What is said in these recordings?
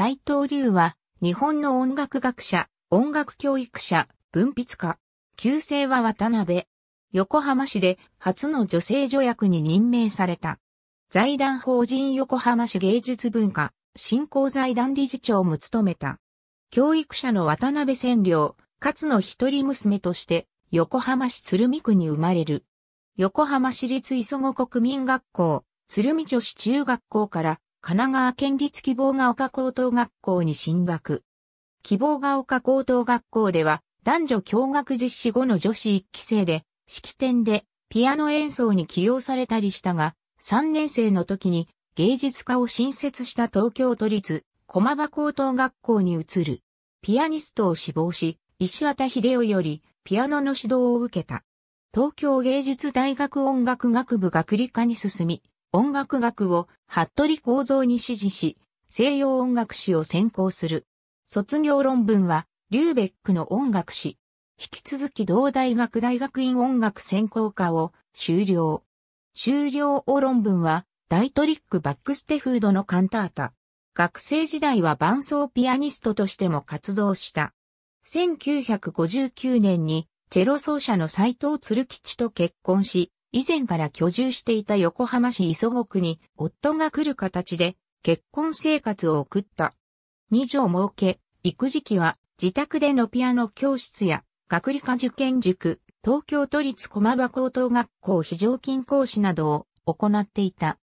斎藤龍は、日本の音楽学者、音楽教育者、文筆家。旧姓は渡辺。横浜市で初の女性助役に任命された。財団法人横浜市芸術文化振興財団理事長も務めた。教育者の渡辺千良、勝の一人娘として横浜市鶴見区に生まれる。横浜市立磯子国民学校、鶴見女子中学校から神奈川県立希望が丘高等学校に進学。希望が丘高等学校では、男女共学実施後の女子1期生で、式典でピアノ演奏に起用されたりしたが、3年生の時に芸術家を新設した東京都立駒場高等学校に移る。ピアニストを志望し、石渡秀夫よりピアノの指導を受けた。東京芸術大学音楽学部学理科に進み、音楽学を服部構造に指示し、西洋音楽史を専攻する。卒業論文は、リューベックの音楽史。引き続き同大学大学院音楽専攻科を修了。修了を論文は、ダイトリック・バックステフードのカンタータ。学生時代は伴奏ピアニストとしても活動した。1959年にチェロ奏者の斎藤鶴吉と結婚し、以前から居住していた横浜市磯子区に夫が来る形で結婚生活を送った。二女を設け、育児期は自宅でのピアノ教室や学理科受験塾、東京都立駒場高等学校非常勤講師などを行っていた。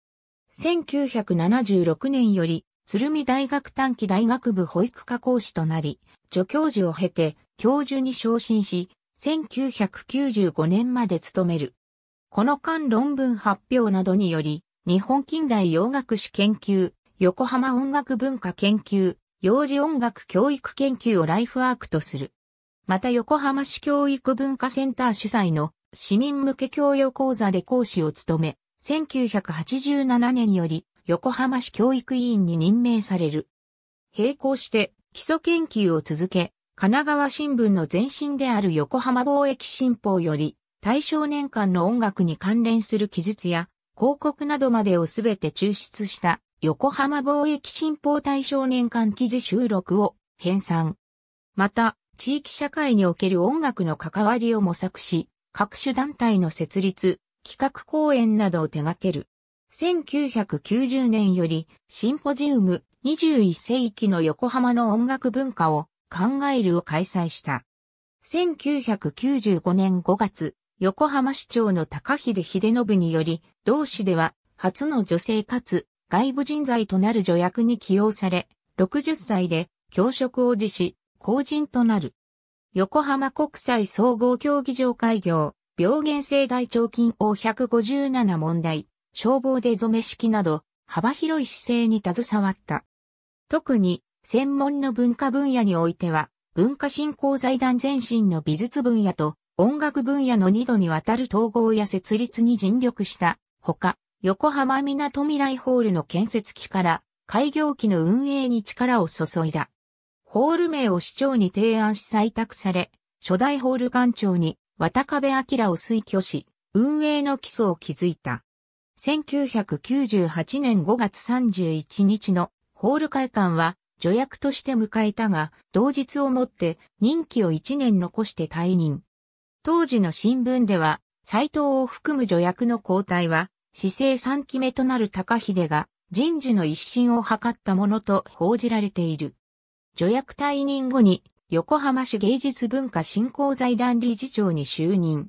1976年より鶴見大学短期大学部保育科講師となり、助教授を経て教授に昇進し、1995年まで勤める。この間論文発表などにより、日本近代洋楽史研究、横浜音楽文化研究、幼児音楽教育研究をライフワークとする。また横浜市教育文化センター主催の市民向け教養講座で講師を務め、1987年より横浜市教育委員に任命される。並行して基礎研究を続け、神奈川新聞の前身である横浜貿易新報より対象年間の音楽に関連する記述や広告などまでをすべて抽出した横浜貿易新報対象年間記事収録を編纂。また、地域社会における音楽の関わりを模索し、各種団体の設立、企画講演などを手掛ける。1990年よりシンポジウム21世紀の横浜の音楽文化を考えるを開催した。1995年5月、横浜市長の高秀秀信により、同市では初の女性かつ外部人材となる助役に起用され、60歳で教職を辞し、公人となる。横浜国際総合競技場開業、病原性大腸菌 O157 問題、消防で染め式など、幅広い姿勢に携わった。特に、専門の文化分野においては、文化振興財団前身の美術分野と、音楽分野の2度にわたる統合や設立に尽力したほか、横浜みなとみらいホールの建設期から開業期の運営に力を注いだ。ホール名を市長に提案し採択され、初代ホール館長に渡辺明を推挙し、運営の基礎を築いた。1998年5月31日のホール会館は助役として迎えたが、同日をもって任期を1年残して退任。当時の新聞では、斎藤を含む助役の交代は、市政3期目となる高秀が人事の一新を図ったものと報じられている。助役退任後に横浜市芸術文化振興財団理事長に就任。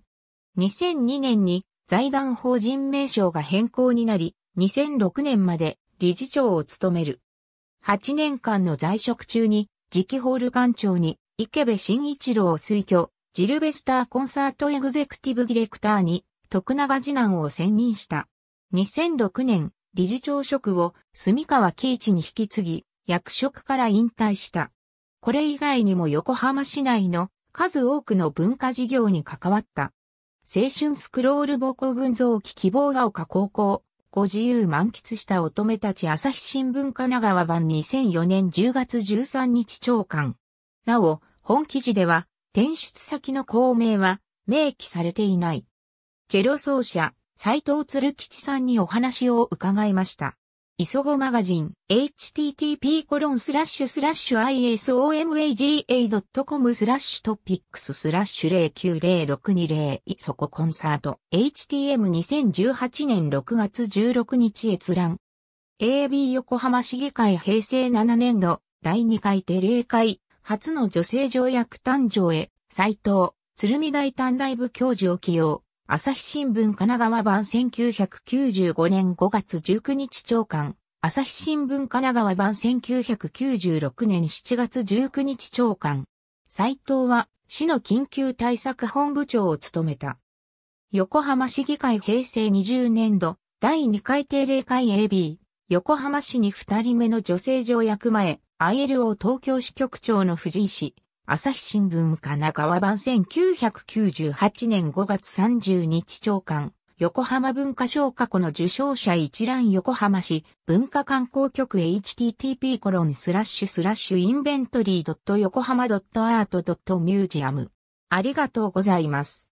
2002年に財団法人名称が変更になり、2006年まで理事長を務める。8年間の在職中に、次期ホール館長に池部慎一郎を推挙、ジルベスターコンサートエグゼクティブディレクターに徳永次男を選任した。2006年、理事長職を住川圭一に引き継ぎ、役職から引退した。これ以外にも横浜市内の数多くの文化事業に関わった。青春スクロール母校群像記希望が丘高校、ご自由満喫した乙女たち朝日新聞神奈川版2004年10月13日長官。なお、本記事では転出先の校名は明記されていない。チェロ奏者、斎藤鶴吉さんにお話を伺いました。いそごマガジン、http コロンスラッシュスラッシュ isomaga.com スラッシュトピックススラッシュ090620いそこコンサート、htm2018 年6月16日閲覧。AB 横浜市議会平成7年度、第2回定例会、初の女性条約誕生へ、斎藤、鶴見大短大部教授を起用。朝日新聞神奈川版1995年5月19日長官、朝日新聞神奈川版1996年7月19日長官。斎藤は、市の緊急対策本部長を務めた。横浜市議会平成20年度、第2回定例会 AB、横浜市に2人目の女性条約前、ILO 東京支局長の藤井氏、朝日新聞神奈川版1998年5月30日長官、横浜文化賞過去の受賞者一覧横浜市文化観光局 http コロンスラッシュスラッシュインベントリー横浜 .art.museum ありがとうございます。